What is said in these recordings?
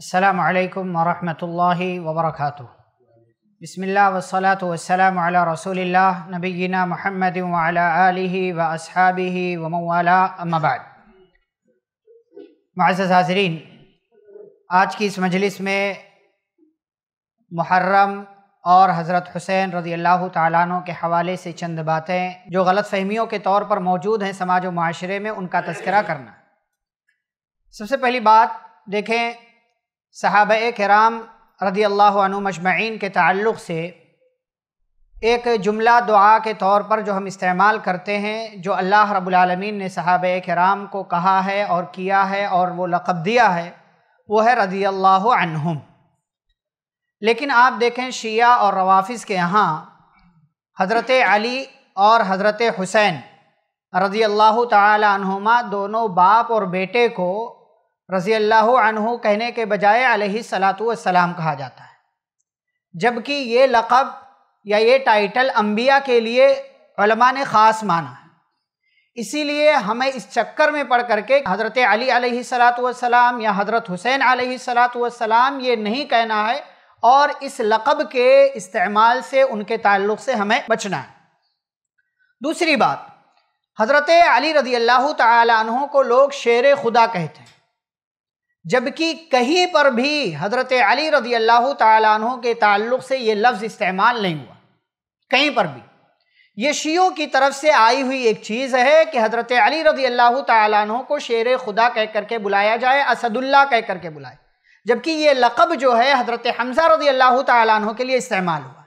अल्लाम वरहमल वबरक बसमिल्ल वसलात वसलम रसूल नबीना महमद व असहाबी वमवाला अम्माबाद माज़ हाजरीन आज की इस मजलिस में मुहर्रम और हज़रत हुसैन रज़ी अल्लाह तु के हवाले से चंद बातें जो गलत फहमियों के तौर पर मौजूद हैं समाज व माशरे में उनका तस्करा करना सबसे पहली बात देखें सहाब कराम रदी अल्लाह मजमैन के तल्ल से एक जुमला दुआ के तौर पर जो हम इस्तेमाल करते हैं जो अल्लाह रबालमीन ने सहाब कराम को कहा है और किया है और वो लक़ब दिया है वो है रदी अल्लाह लेकिन आप देखें शी और रवाफिस के यहाँ हज़रत अली और हज़रत हुसैन रज़ी अल्लाह तुमा दोनों बाप और बेटे को रज़ी अल्लाह कहने के बजाय अलही सलातु कहा जाता है जबकि ये लक़ब या ये टाइटल अम्बिया के लिए ने ख़ास माना है इसीलिए हमें इस चक्कर में पढ़ करके हज़रत अली अलही सलातु या हज़रत हुसैन अलही सलातु वसलाम ये नहीं कहना है और इस लक़ब के इस्तेमाल से उनके ताल्लुक़ से हमें बचना है दूसरी बात हज़रत अली रज़ी अल्लाह तहों को लोग शेर खुदा कहते हैं जबकि कहीं पर भी हज़रत अली रजी अल्लाह तु के ताल्लुक़ से ये लफ्ज़ इस्तेमाल नहीं हुआ कहीं पर भी ये शियों की तरफ से आई हुई एक चीज़ है कि हज़रत अली रजी अल्लाह तु को शेर खुदा कह करके बुलाया जाए असदुल्ला कह करके बुलाए जबकि ये लक़ब जो है हज़रत हमज़ा रजी अल्लाह तु के लिए इस्तेमाल हुआ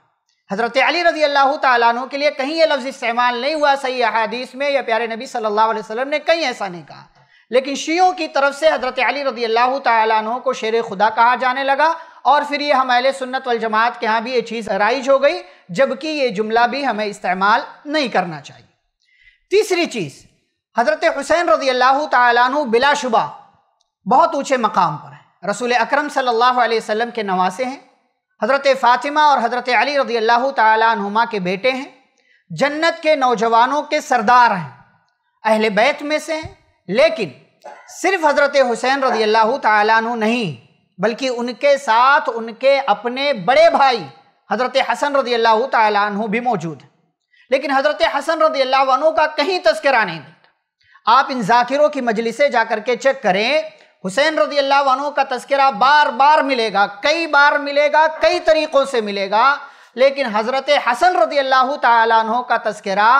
हज़रत अली रजी अल्लाह तु के लिए कहीं ये लफ्ज़ इस्तेमाल नहीं हुआ सही अदीस में या प्यारे नबी सल्ला वसम ने कहीं ऐसा नहीं कहा लेकिन शियों की तरफ से हज़रत अली रजी अल्लाह तु को शेर खुदा कहा जाने लगा और फिर ये हम अहले सुन्नत वल जमात के यहाँ भी ये चीज़ राइज हो गई जबकि ये जुमला भी हमें इस्तेमाल नहीं करना चाहिए तीसरी चीज़ हज़रत हुसैन रजी अल्लाह तु बिलाशुबा बहुत ऊँचे मकाम पर हैं रसूल अक्रम सम के नवासे हैं हज़रत फ़ातिमा और हज़रत अली रजी अल्लाह तुमा के बेटे हैं जन्नत के नौजवानों के सरदार हैं अहल बैत में से हैं लेकिन सिर्फ हज़रत हुसैन रजी अल्लाह तु नहीं बल्कि उनके साथ उनके अपने बड़े भाई हज़रत हसन रजी अल्लाह तु भी मौजूद है लेकिन हज़रत हसन रजी अल्लाह का कहीं तस्करा नहीं मिलता आप इन जाकिरों की मजलिसें जा के चेक करें हुसैन रजी अल्लाह का तस्करा बार बार मिलेगा कई बार मिलेगा कई तरीक़ों से मिलेगा लेकिन हज़रत हसन रजी अल्लाह तु का तस्करा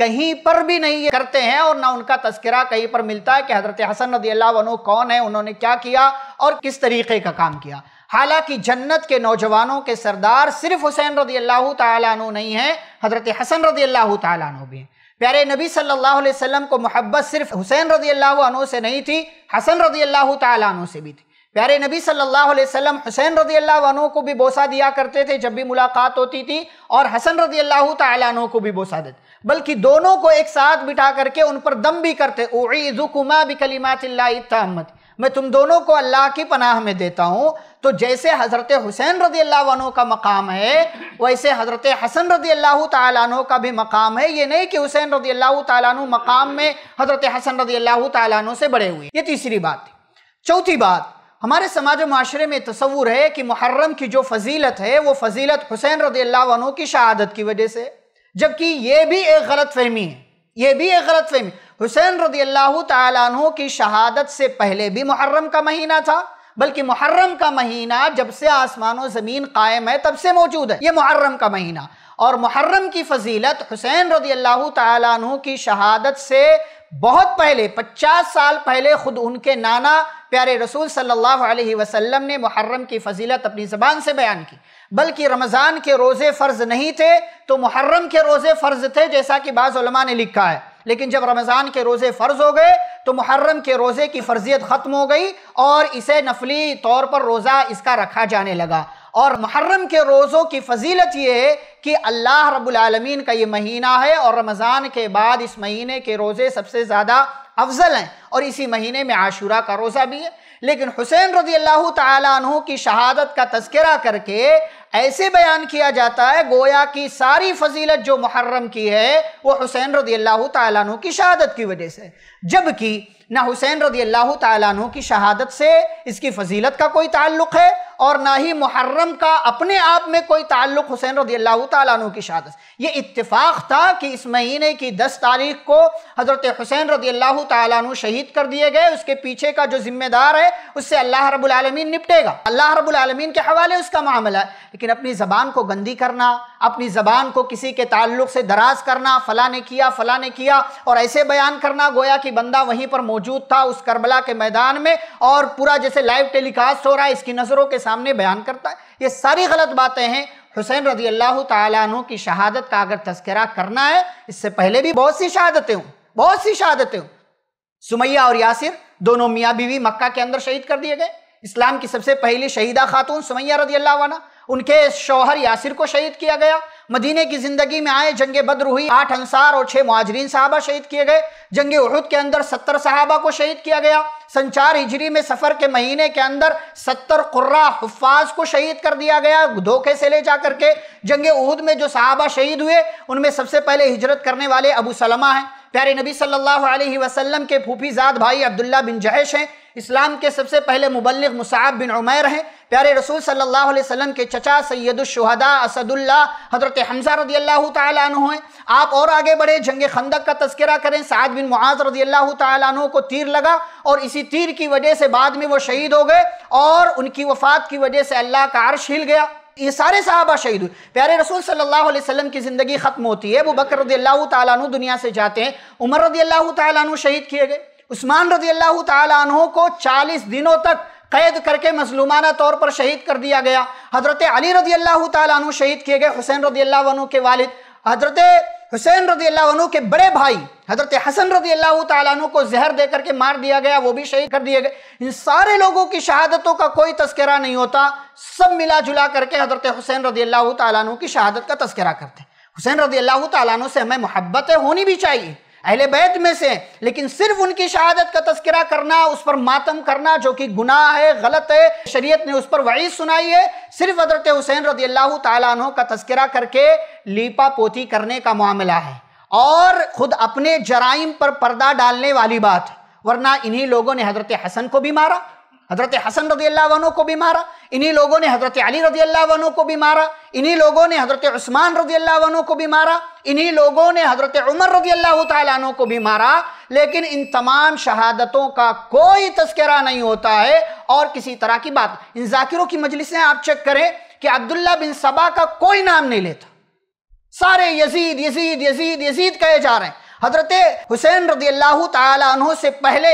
कहीं पर भी नहीं करते हैं और ना उनका तस्करा कहीं पर मिलता है कि हजरत हसन रदी अल्लाह कौन है उन्होंने क्या किया और किस तरीके का काम किया हालांकि जन्नत के नौजवानों के सरदार सिर्फ हुसैन रदी अल्लाह तु नहीं है हजरत हसन रदी अल्लाह तु भी हैं प्यारे नबी सल्लल्लाहु अलैहि वसल्लम को मोहब्बत सिर्फ हुसैन रदी अल्लाह से नहीं थी हसन रदी अल्लाह तु से भी थी प्यारे नबी सल्लल्लाहु अलैहि वसल्लम हुसैन रजी अल्लाह को भी बोसा दिया करते थे जब भी मुलाकात होती थी और हसन रजी अल्लाह तु को भी बोसा देते बल्कि दोनों को एक साथ बिठा करके उन पर दम भी करते उमा भी कलीमात मैं तुम दोनों को अल्लाह की पनाह में देता हूँ तो जैसे हज़रत हुसैन रजी अल्लाह का मकाम है वैसे हज़रत हसन रजी अल्लाह तु का भी मकाम है ये नहीं कि हुसैन रजी अल्लाह तु मकाम में हज़रत हसन रज़ी अल्लाह तु से बड़े हुए ये तीसरी बात थी चौथी बात हमारे समाज माशरे में तस्वूर है कि मुहर्रम की जो फजीलत है वो फजीलत हुसैन रदी अल्लाह की शहादत की वजह से जबकि ये भी एक गलत फहमी है ये भी एक गलत फहमी हुसैन रदी अल्लाह तु की शहादत से पहले भी मुहर्रम का महीना था बल्कि मुहर्रम का महीना जब से आसमानों ज़मीन कायम है तब से मौजूद है ये मुहर्रम का महीना और मुहर्रम की फजीलत हुसैन रदी अल्लाह तु की शहादत से बहुत पहले 50 साल पहले खुद उनके नाना प्यारे रसूल सल्लल्लाहु अलैहि वसल्लम ने मुहर्रम की फजीलत अपनी ज़बान से बयान की बल्कि रमज़ान के रोज़े फ़र्ज़ नहीं थे तो मुहर्रम के रोज़े फ़र्ज़ थे जैसा कि बाज़ा ने लिखा है लेकिन जब रमज़ान के रोज़े फ़र्ज़ हो गए तो मुहर्रम के रोज़े की फ़र्जियत ख़त्म हो गई और इसे नफली तौर पर रोज़ा इसका रखा जाने लगा और मुहर्रम के रोज़ों की फजीलत ये है कि अल्लाह रबालमीन का ये महीना है और रमज़ान के बाद इस महीने के रोज़े सबसे ज़्यादा अफजल हैं और इसी महीने में आशूरा का रोज़ा भी है लेकिन हुसैन रजी अल्लाह तु की शहादत का तस्करा करके ऐसे बयान किया जाता है गोया की सारी फजीलत जो मुहर्रम की है वो हुसैन रजी अल्लाह तु की शहादत की वजह से जबकि ना हुसैन रजी अल्लाह तु की शहादत से इसकी फजीलत का कोई ताल्लुक़ है और ना ही मुहर्रम का अपने आप में कोई ताल्लुक हुसैन रदी अल्लाह तु की शहादत ये इत्तेफाक था कि इस महीने की दस तारीख को हज़रत हुसैन रदी अल्लाह तु शहीद कर दिए गए उसके पीछे का जो जिम्मेदार है उससे अल्लाह रबालमीन निपटेगा अल्लाह रबालमीन के हवाले उसका मामला है लेकिन अपनी ज़बान को गंदी करना अपनी ज़बान को किसी के ताल्लुक से दराज करना फ़ला ने किया फ़ला ने किया और ऐसे बयान करना गोया कि बंदा वहीं पर मौजूद था उस करबला के मैदान में और पूरा जैसे लाइव टेलीकास्ट हो रहा है इसकी नज़रों के सामने बयान करता है ये सारी गलत बातें हैं हुसैन रजी अल्लाह तु की शहादत का अगर तस्करा करना है इससे पहले भी बहुत सी शहादतें हूँ बहुत सी शहादतें हूँ सुमैया और यासिर दोनों मियाँ बीवी मक्का के अंदर शहीद कर दिए गए इस्लाम की सबसे पहली शहीदा खातून सुमैया रजी अल्लाह उनके शौहर यासिर को शहीद किया गया मदीने की ज़िंदगी में आए जंग बद्र हुई आठ अंसार और छः मुआजरीन साहबा शहीद किए गए जंग उहद के अंदर सत्तर साहबा को शहीद किया गया संचार हिजरी में सफ़र के महीने के अंदर सत्तर कुर्रा हफ्फाज को शहीद कर दिया गया धोखे से ले जा करके जंग उहद में जो साहबा शहीद हुए उनमें सबसे पहले हिजरत करने वाले अबू सलमा हैं प्यारे नबी सल्लल्लाहु अलैहि वसल्लम के फूफीजाद भाई अब्दुल्ला बिन जहैश हैं इस्लाम के सबसे पहले मुबलिक मुसाब बिन उमैर हैं प्यारे रसूल सल्लल्लाहु अलैहि वसल्लम के चचा सैदुलशहदा असदुल्ला हज़रत हमजा रदी अल्लाह तन हैं आप और आगे बढ़े जंग खंदक का तस्करा करें साद बिन मुआज रदी अल्लाह तु को तीर लगा और इसी तीर की वजह से बाद में वो शहीद हो गए और उनकी वफ़ात की वजह से अल्लाह का अर्श हिल गया ये सारे साहबा शहीद हुए प्यारे रसूल सल्लल्लाहु अलैहि वसल्लम की ज़िंदगी ख़त्म होती है वो बकर रदी अल्लाह तु दुनिया से जाते हैं उमर रदी अल्लाह तु शहीद किए गए उस्मान रदी अल्लाह तु को चालीस दिनों तक कैद करके मजलूमाना तौर पर शहीद कर दिया गया हज़रत अली रदी अल्लाह तु शहीद किए गए हुसैन रदी अल्लाह के वालिद हज़रत हुसैन रजी अल्लाह के बड़े भाई हजरत हसन रजी अल्लाह तु को जहर दे करके मार दिया गया वो भी शहीद कर दिए गए इन सारे लोगों की शहादतों का कोई तस्करा नहीं होता सब मिला जुला करके हजरत हुसैन रजी अल्लाह तु की शहादत का तस्करा करते हुसैन रजी अल्लाह तु से हमें मोहब्बत होनी भी चाहिए अहले बैत में से लेकिन सिर्फ उनकी शहादत का तस्करा करना उस पर मातम करना जो कि गुनाह है गलत है शरीयत ने उस पर वही सुनाई है सिर्फ हजरत हुसैन रजी अल्लाह तु का तस्करा करके लीपा पोती करने का मामला है और खुद अपने जराइम पर पर्दा डालने वाली बात वरना इन्हीं लोगों ने हजरत हसन को भी मारा हजरत हसन रजी अल्लाह को भी मारा इन्हीं लोगों ने हजरत अली रजी अल्लाह को भी मारा इन्हीं लोगों ने हजरत उस्मान रजी अल्लाह को भी मारा इन्हीं लोगों ने हजरत उमर रजी अल्लाह तु को भी मारा लेकिन इन तमाम शहादतों का कोई तस्करा नहीं होता है और किसी तरह की बात इन जाकिरों की मजलिसें आप चेक करें कि अब्दुल्ला बिन सबा का कोई नाम नहीं लेता सारे यजीद यजीद यजीद यजीद कहे जा रहे हैं हजरत हुसैन रदी अल्लाह तहों से पहले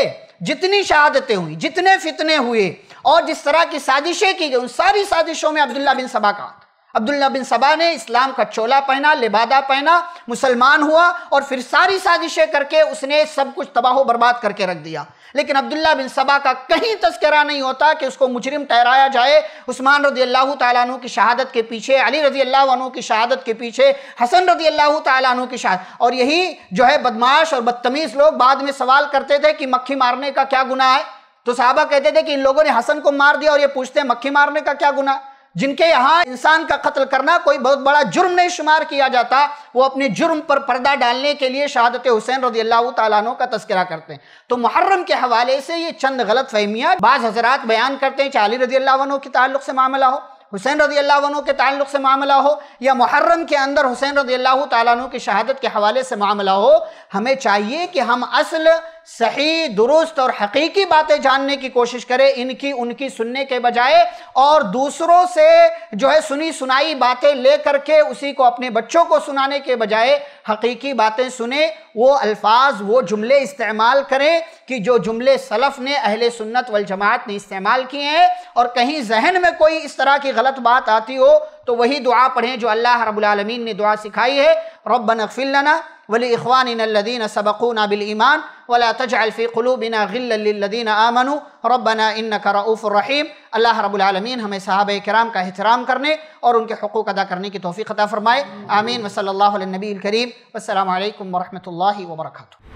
जितनी शहादतें हुई जितने फितने हुए और जिस तरह की साजिशें की गई उन सारी साजिशों में अब्दुल्ला बिन सबा का अब्दुल्ला बिन सबा ने इस्लाम का चोला पहना लिबादा पहना मुसलमान हुआ और फिर सारी साजिशें करके उसने सब कुछ तबाह बर्बाद करके रख दिया लेकिन अब्दुल्ला बिन सबा का कहीं तस्करा नहीं होता कि उसको मुजरिम ठहराया जाए उस्मान रजी अल्लाह तु की शहादत के पीछे अली रजी अल्लाह की शहादत के पीछे हसन रजी अल्लाह तु की शहादत और यही जो है बदमाश और बदतमीज़ लोग बाद में सवाल करते थे कि मक्खी मारने का क्या गुना है तो साहबा कहते थे कि इन लोगों ने हसन को मार दिया और ये पूछते हैं मक्खी मारने का क्या गुना है जिनके यहाँ इंसान का कत्ल करना कोई बहुत बड़ा जुर्म नहीं शुमार किया जाता वो अपने जुर्म पर पर्दा डालने के लिए शहादत हुसैन रजी अल्लाह का तस्करा करते हैं तो मुहर्रम के हवाले से ये चंद गलत फहमियाँ बाज़ हजरात बयान करते हैं चाहे अली रजी अल्लाह के ताल्लुक से मामला हो हुसैन रजी अल्लाह के ताल्लुक से मामला हो या मुहर्रम के अंदर हुसैन रजी अल्लाह तु की शहादत के हवाले से मामला हो हमें चाहिए कि हम असल सही दुरुस्त और हकीकी बातें जानने की कोशिश करें इनकी उनकी सुनने के बजाय और दूसरों से जो है सुनी सुनाई बातें ले करके उसी को अपने बच्चों को सुनाने के बजाय हकीकी बातें सुने वो अल्फाज वो जुमले इस्तेमाल करें कि जो जुमले सलफ़ ने अहल सुन्नत वल जमात ने इस्तेमाल किए हैं और कहीं जहन में कोई इस तरह की गलत बात आती हो तो वही दुआ पढ़ें जो अल्लाह रबालमीन ने दुआ सिखाई है रबन अफिलना वली इखवान लदीन बिल ईमान वला तजाफ़ी क़लूबिना गिल्लदीन आमनु रबना इन रऊफ़रहीम अल्लाह रबालमीन हमें साहब कराम का अहतराम करने और उनके हकूक़ अदा करने की तोफ़ी अदा फ़रमाए आमीन वसल नबी करीम वसलम वरहमल वर्का